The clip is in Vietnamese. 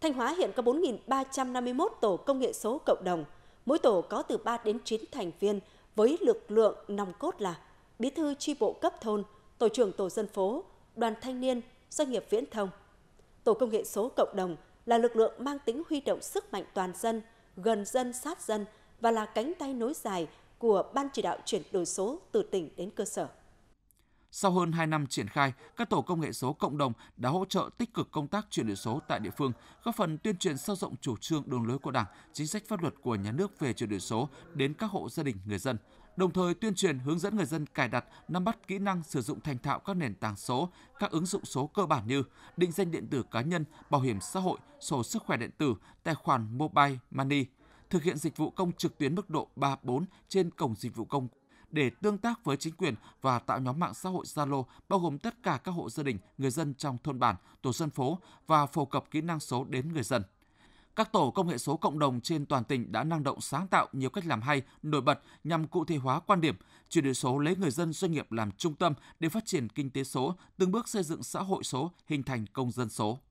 Thanh Hóa hiện có 4.351 tổ công nghệ số cộng đồng, mỗi tổ có từ 3 đến 9 thành viên với lực lượng nòng cốt là bí thư tri bộ cấp thôn, tổ trưởng tổ dân phố, đoàn thanh niên, doanh nghiệp viễn thông. Tổ công nghệ số cộng đồng là lực lượng mang tính huy động sức mạnh toàn dân, gần dân sát dân và là cánh tay nối dài của Ban chỉ đạo chuyển đổi số từ tỉnh đến cơ sở. Sau hơn 2 năm triển khai, các tổ công nghệ số cộng đồng đã hỗ trợ tích cực công tác chuyển đổi số tại địa phương, góp phần tuyên truyền sâu rộng chủ trương đường lối của Đảng, chính sách pháp luật của nhà nước về chuyển đổi số đến các hộ gia đình người dân, đồng thời tuyên truyền hướng dẫn người dân cài đặt, nắm bắt kỹ năng sử dụng thành thạo các nền tảng số, các ứng dụng số cơ bản như định danh điện tử cá nhân, bảo hiểm xã hội, sổ sức khỏe điện tử, tài khoản mobile money, thực hiện dịch vụ công trực tuyến mức độ 3-4 trên cổng dịch vụ công để tương tác với chính quyền và tạo nhóm mạng xã hội Zalo bao gồm tất cả các hộ gia đình, người dân trong thôn bản, tổ dân phố và phổ cập kỹ năng số đến người dân. Các tổ công nghệ số cộng đồng trên toàn tỉnh đã năng động sáng tạo nhiều cách làm hay, nổi bật nhằm cụ thể hóa quan điểm, chuyển đổi số lấy người dân doanh nghiệp làm trung tâm để phát triển kinh tế số, từng bước xây dựng xã hội số, hình thành công dân số.